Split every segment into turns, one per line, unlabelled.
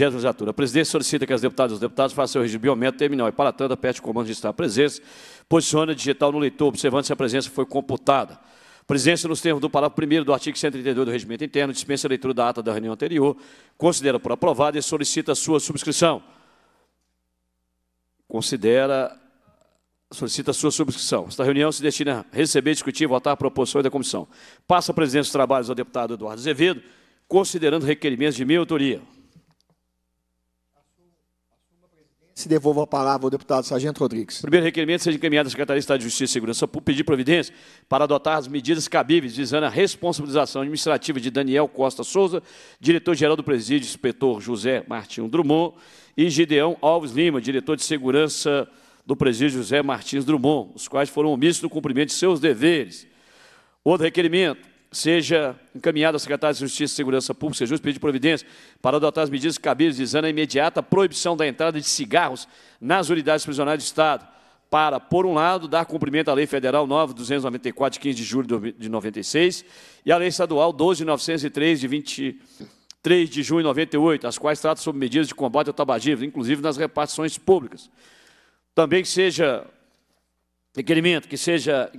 vigésima legislatura. A presidência solicita que as deputadas e os deputados façam seu registro biométrico terminal e para tanto aperte o comando de estar presente, posiciona digital no leitor, observando se a presença foi computada. Presença nos termos do parágrafo 1 do artigo 132 do Regimento Interno, dispensa a leitura da ata da reunião anterior, considera por aprovada e solicita a sua subscrição. Considera solicita a sua subscrição. Esta reunião se destina a receber, discutir e votar proposições da comissão. Passa a presidência dos trabalhos ao deputado Eduardo Azevedo, considerando requerimentos de minha autoria. se devolva a palavra ao deputado Sargento Rodrigues. Primeiro requerimento seja encaminhado à Secretaria de Estado de Justiça e Segurança para pedir providência para adotar as medidas cabíveis visando a responsabilização administrativa de Daniel Costa Souza, diretor-geral do presídio, inspetor José Martinho Drummond, e Gideão Alves Lima, diretor de segurança do presídio José Martins Drummond, os quais foram omissos no cumprimento de seus deveres. Outro requerimento, seja encaminhado à Secretaria de Justiça e Segurança Pública, pedido pedir providência para adotar as medidas cabíveis visando a imediata proibição da entrada de cigarros nas unidades prisionais do Estado, para, por um lado, dar cumprimento à Lei Federal 9.294, de 15 de julho de 96, e à Lei Estadual 12.903, de 23 de junho de 98, as quais tratam sobre medidas de combate ao tabagismo, inclusive nas repartições públicas. Também que seja Requerimento que seja,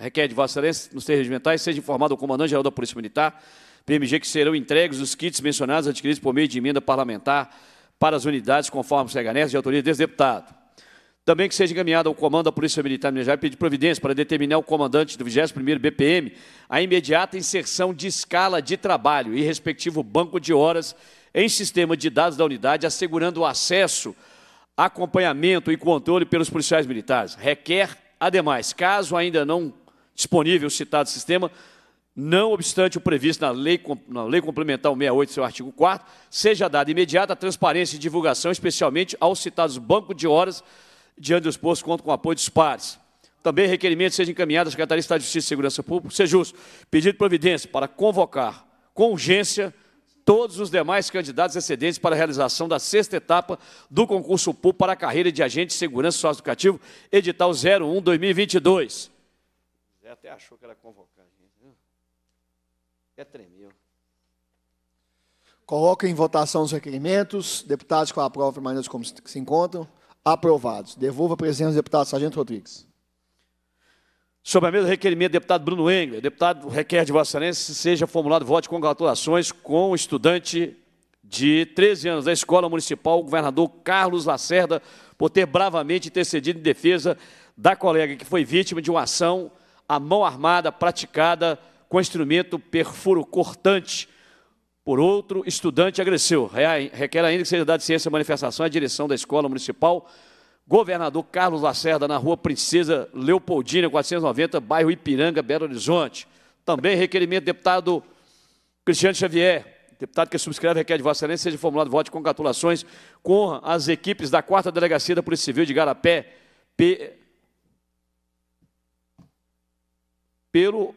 requer de Vossa Excelência, nos termos regimentais, seja informado ao Comandante-Geral da Polícia Militar, PMG, que serão entregues os kits mencionados adquiridos por meio de emenda parlamentar para as unidades, conforme o CHNS, de autoria desse deputado. Também que seja encaminhado ao comando da Polícia Militar Minas Gerais pedir providência para determinar o comandante do 21º BPM a imediata inserção de escala de trabalho e respectivo banco de horas em sistema de dados da unidade, assegurando o acesso, acompanhamento e controle pelos policiais militares. Requer Ademais, caso ainda não disponível o citado sistema, não obstante o previsto na Lei, na lei Complementar 68, seu artigo 4 seja dada imediata transparência e divulgação, especialmente aos citados bancos de horas diante dos postos, conto com apoio dos pares. Também requerimento seja encaminhado à Secretaria de Estado de Justiça e Segurança Pública, seja justo, pedido de providência para convocar com urgência todos os demais candidatos excedentes para a realização da sexta etapa do concurso público para a carreira de agente de segurança socioeducativo, edital 01 2022. Zé até achou que era convocar gente, Até tremeu. Coloca em votação os requerimentos. Deputados com a prova permanente como se encontram. Aprovados. Devolva a presença do deputado Sargento Rodrigues. Sobre a mesma requerimento deputado Bruno Engler. Deputado requer de Vossa Excelência seja formulado voto de congratulações com o estudante de 13 anos da Escola Municipal, o governador Carlos Lacerda, por ter bravamente intercedido em defesa da colega que foi vítima de uma ação à mão armada praticada com instrumento perfuro cortante por outro estudante agressivo. Requer ainda que seja dada ciência à manifestação à direção da Escola Municipal Governador Carlos Lacerda, na rua Princesa Leopoldina, 490, bairro Ipiranga, Belo Horizonte. Também requerimento do deputado Cristiano Xavier, Deputado que subscreve requer de Vossa Excelência seja formulado voto de congratulações com as equipes da 4 Delegacia da Polícia Civil de Garapé pelo...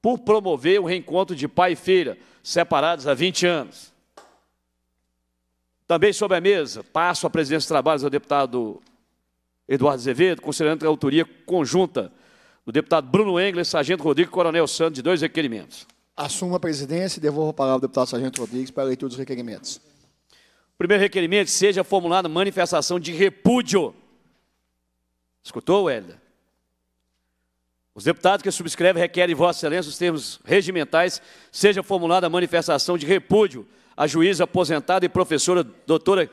por promover o reencontro de pai e filha, separados há 20 anos. Também sobre a mesa, passo a presidência dos trabalhos ao deputado Eduardo Azevedo, considerando a autoria conjunta do deputado Bruno Engler, sargento Rodrigo Coronel Santos, de dois requerimentos. Assumo a presidência e devolvo a palavra ao deputado Sargento Rodrigues para a leitura dos requerimentos. Primeiro requerimento, seja formulada manifestação de repúdio. Escutou, Wélida? Os deputados que subscrevem requerem, Vossa Excelência, os termos regimentais, seja formulada manifestação de repúdio à juíza aposentada e professora doutora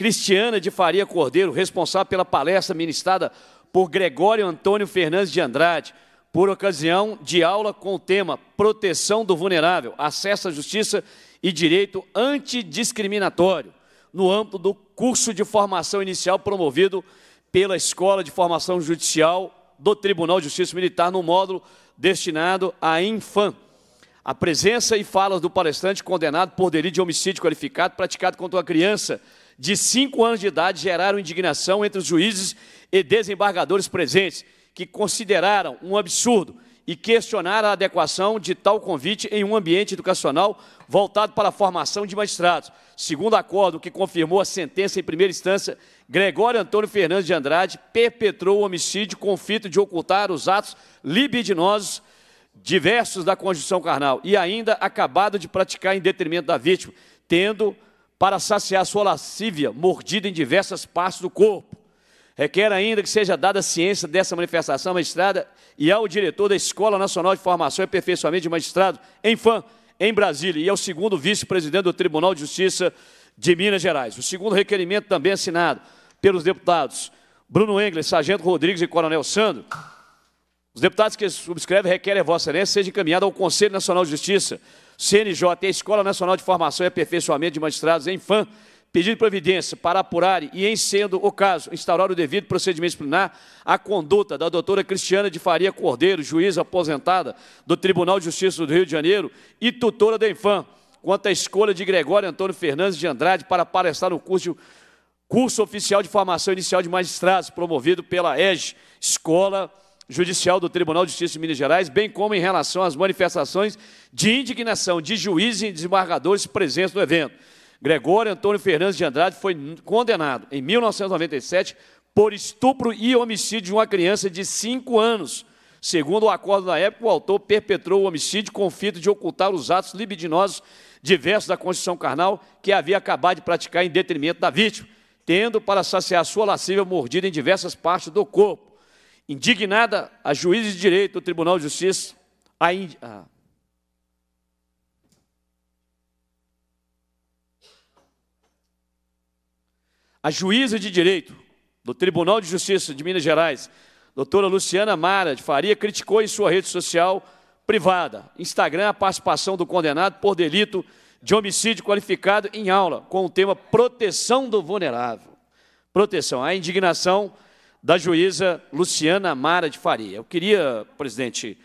Cristiana de Faria Cordeiro, responsável pela palestra ministrada por Gregório Antônio Fernandes de Andrade, por ocasião de aula com o tema Proteção do Vulnerável, Acesso à Justiça e Direito Antidiscriminatório, no âmbito do curso de formação inicial promovido pela Escola de Formação Judicial do Tribunal de Justiça Militar, no módulo destinado à Infam. A presença e falas do palestrante condenado por delito de homicídio qualificado praticado contra uma criança de cinco anos de idade geraram indignação entre os juízes e desembargadores presentes, que consideraram um absurdo e questionaram a adequação de tal convite em um ambiente educacional voltado para a formação de magistrados. Segundo acordo que confirmou a sentença em primeira instância, Gregório Antônio Fernandes de Andrade perpetrou o homicídio com o fito de ocultar os atos libidinosos diversos da conjunção carnal e ainda acabado de praticar em detrimento da vítima, tendo para saciar sua lascívia, mordida em diversas partes do corpo. Requer ainda que seja dada ciência dessa manifestação magistrada e ao diretor da Escola Nacional de Formação e Aperfeiçoamento de Magistrado em FAM, em Brasília, e ao segundo vice-presidente do Tribunal de Justiça de Minas Gerais. O segundo requerimento também assinado pelos deputados Bruno Engler, Sargento Rodrigues e Coronel Sandro. Os deputados que subscrevem requerem a Vossa Excelência seja encaminhado ao Conselho Nacional de Justiça CNJ e a Escola Nacional de Formação e Aperfeiçoamento de Magistrados, em FAM, pedido de providência para apurar e, em sendo o caso, instaurar o devido procedimento disciplinar à conduta da doutora Cristiana de Faria Cordeiro, juíza aposentada do Tribunal de Justiça do Rio de Janeiro e tutora da Infam, quanto à escolha de Gregório Antônio Fernandes de Andrade para palestrar no curso, curso oficial de formação inicial de magistrados, promovido pela EGE, Escola Judicial do Tribunal de Justiça de Minas Gerais, bem como em relação às manifestações de indignação de juízes e desembargadores presentes no evento. Gregório Antônio Fernandes de Andrade foi condenado em 1997 por estupro e homicídio de uma criança de 5 anos. Segundo o acordo da época, o autor perpetrou o homicídio com o fito de ocultar os atos libidinosos diversos da Constituição carnal que havia acabado de praticar em detrimento da vítima, tendo para saciar sua lascívia mordida em diversas partes do corpo indignada a juízes de direito do Tribunal de Justiça, a, a... Ah. a juíza de direito do Tribunal de Justiça de Minas Gerais, doutora Luciana Mara de Faria, criticou em sua rede social privada, Instagram, a participação do condenado por delito de homicídio qualificado em aula, com o tema proteção do vulnerável. Proteção. A indignação da juíza Luciana Mara de Faria. Eu queria, presidente,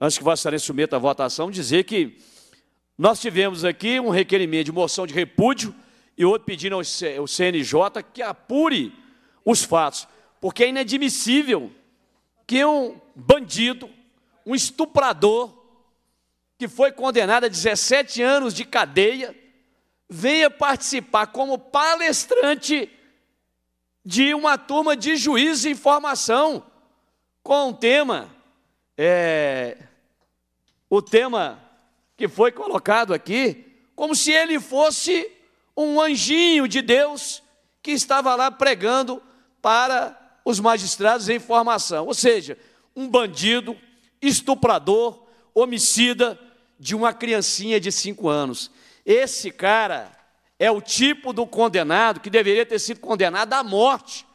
antes que Vossa Excelência submeta a votação, dizer que nós tivemos aqui um requerimento de moção de repúdio e outro pedindo ao CNJ que apure os fatos, porque é inadmissível que um bandido, um estuprador, que foi condenado a 17 anos de cadeia, venha participar como palestrante de uma turma de juízes em formação com o tema, é, o tema que foi colocado aqui, como se ele fosse um anjinho de Deus que estava lá pregando para os magistrados em formação, ou seja, um bandido, estuprador, homicida de uma criancinha de cinco anos. Esse cara é o tipo do condenado que deveria ter sido condenado à morte.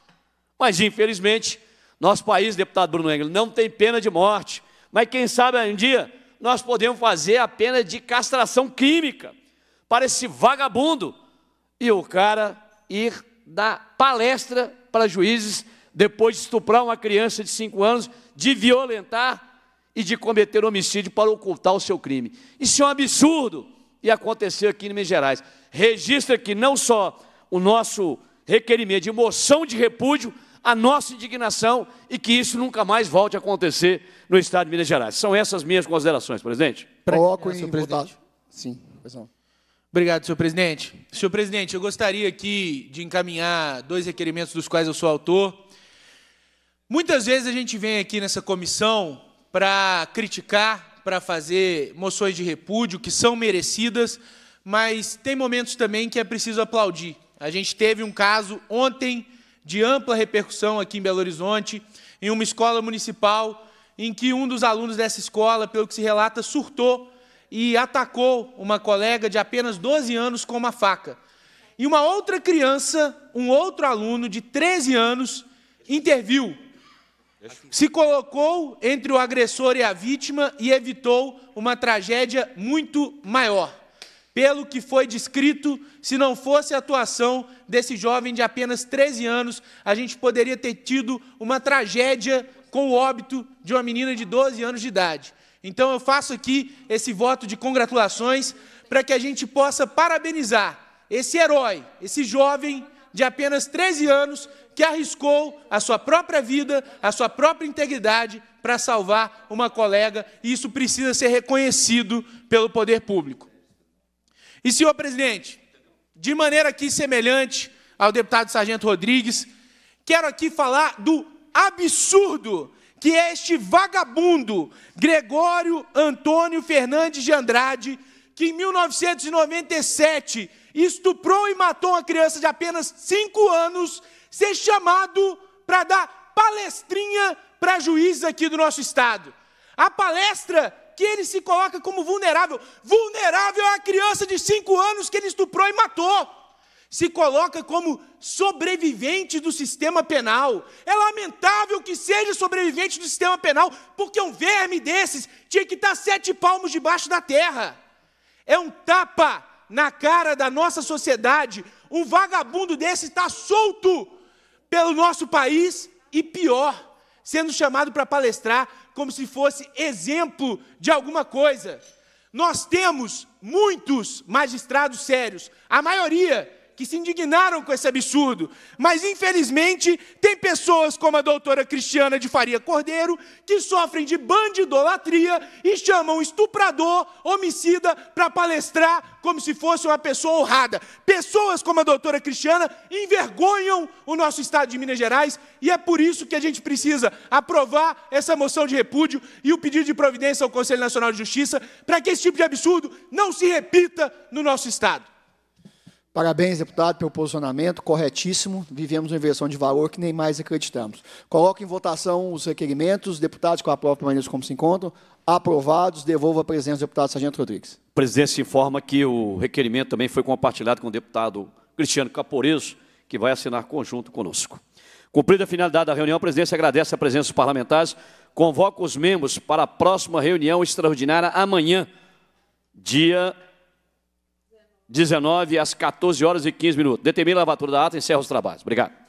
Mas, infelizmente, nosso país, deputado Bruno Engel, não tem pena de morte. Mas quem sabe um dia nós podemos fazer a pena de castração química para esse vagabundo e o cara ir dar palestra para juízes depois de estuprar uma criança de 5 anos, de violentar e de cometer homicídio para ocultar o seu crime. Isso é um absurdo e aconteceu aqui em Minas Gerais registra que não só o nosso requerimento de moção de repúdio, a nossa indignação e que isso nunca mais volte a acontecer no Estado de Minas Gerais. São essas minhas considerações, presidente.
Coloco é, em presidente. Sim, pois não. Obrigado, senhor presidente. Senhor presidente, eu gostaria aqui de encaminhar dois requerimentos dos quais eu sou autor. Muitas vezes a gente vem aqui nessa comissão para criticar, para fazer moções de repúdio que são merecidas, mas tem momentos também que é preciso aplaudir. A gente teve um caso ontem de ampla repercussão aqui em Belo Horizonte, em uma escola municipal, em que um dos alunos dessa escola, pelo que se relata, surtou e atacou uma colega de apenas 12 anos com uma faca. E uma outra criança, um outro aluno de 13 anos, interviu, se colocou entre o agressor e a vítima e evitou uma tragédia muito maior pelo que foi descrito, se não fosse a atuação desse jovem de apenas 13 anos, a gente poderia ter tido uma tragédia com o óbito de uma menina de 12 anos de idade. Então eu faço aqui esse voto de congratulações para que a gente possa parabenizar esse herói, esse jovem de apenas 13 anos que arriscou a sua própria vida, a sua própria integridade para salvar uma colega, e isso precisa ser reconhecido pelo poder público. E, senhor presidente, de maneira aqui semelhante ao deputado Sargento Rodrigues, quero aqui falar do absurdo que é este vagabundo Gregório Antônio Fernandes de Andrade, que em 1997 estuprou e matou uma criança de apenas cinco anos, ser chamado para dar palestrinha para juízes aqui do nosso estado. A palestra que ele se coloca como vulnerável. Vulnerável é a criança de cinco anos que ele estuprou e matou se coloca como sobrevivente do sistema penal. É lamentável que seja sobrevivente do sistema penal, porque um verme desses tinha que estar sete palmos debaixo da terra. É um tapa na cara da nossa sociedade. Um vagabundo desse está solto pelo nosso país e pior, sendo chamado para palestrar como se fosse exemplo de alguma coisa. Nós temos muitos magistrados sérios, a maioria que se indignaram com esse absurdo. Mas, infelizmente, tem pessoas como a doutora Cristiana de Faria Cordeiro que sofrem de bandidolatria e chamam estuprador, homicida, para palestrar como se fosse uma pessoa honrada. Pessoas como a doutora Cristiana envergonham o nosso Estado de Minas Gerais e é por isso que a gente precisa aprovar essa moção de repúdio e o pedido de providência ao Conselho Nacional de Justiça para que esse tipo de absurdo não se repita no nosso Estado.
Parabéns, deputado, pelo posicionamento, corretíssimo. Vivemos uma inversão de valor que nem mais acreditamos. Coloco em votação os requerimentos. Deputados que aprovam permaneçam como se encontram. Aprovados. Devolvo a presença do deputado Sargento Rodrigues. O presidente informa que o requerimento também foi compartilhado com o deputado Cristiano Caporeso, que vai assinar conjunto conosco. Cumprida a finalidade da reunião, a presidência agradece a presença dos parlamentares, convoca os membros para a próxima reunião extraordinária amanhã, dia 19 às 14 horas e 15 minutos. Determina a lavatura da ata e encerra os trabalhos. Obrigado.